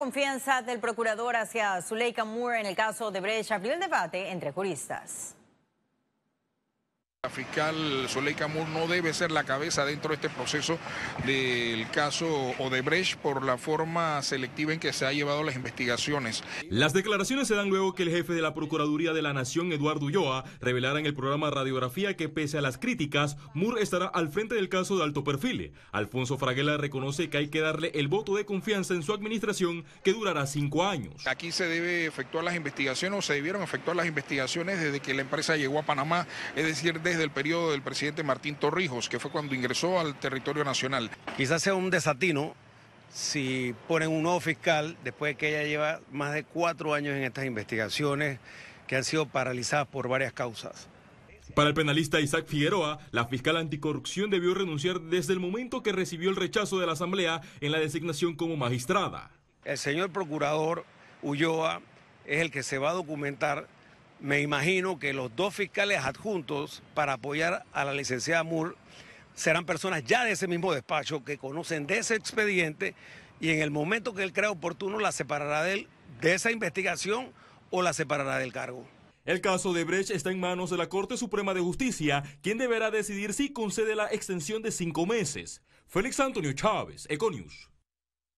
Confianza del procurador hacia Zuleika Moore en el caso de Brecht abrió el debate entre juristas fiscal Zuleika Moore no debe ser la cabeza dentro de este proceso del caso Odebrecht por la forma selectiva en que se ha llevado las investigaciones. Las declaraciones se dan luego que el jefe de la Procuraduría de la Nación, Eduardo Ulloa, revelara en el programa Radiografía que pese a las críticas, Moore estará al frente del caso de alto perfil. Alfonso Fraguela reconoce que hay que darle el voto de confianza en su administración que durará cinco años. Aquí se debe efectuar las investigaciones o se debieron efectuar las investigaciones desde que la empresa llegó a Panamá, es decir, desde del periodo del presidente Martín Torrijos, que fue cuando ingresó al territorio nacional. Quizás sea un desatino si ponen un nuevo fiscal después de que ella lleva más de cuatro años en estas investigaciones que han sido paralizadas por varias causas. Para el penalista Isaac Figueroa, la fiscal anticorrupción debió renunciar desde el momento que recibió el rechazo de la Asamblea en la designación como magistrada. El señor procurador Ulloa es el que se va a documentar me imagino que los dos fiscales adjuntos para apoyar a la licenciada Moore serán personas ya de ese mismo despacho que conocen de ese expediente y en el momento que él crea oportuno la separará de, él, de esa investigación o la separará del cargo. El caso de Brecht está en manos de la Corte Suprema de Justicia, quien deberá decidir si concede la extensión de cinco meses. Félix Antonio Chávez, Econius.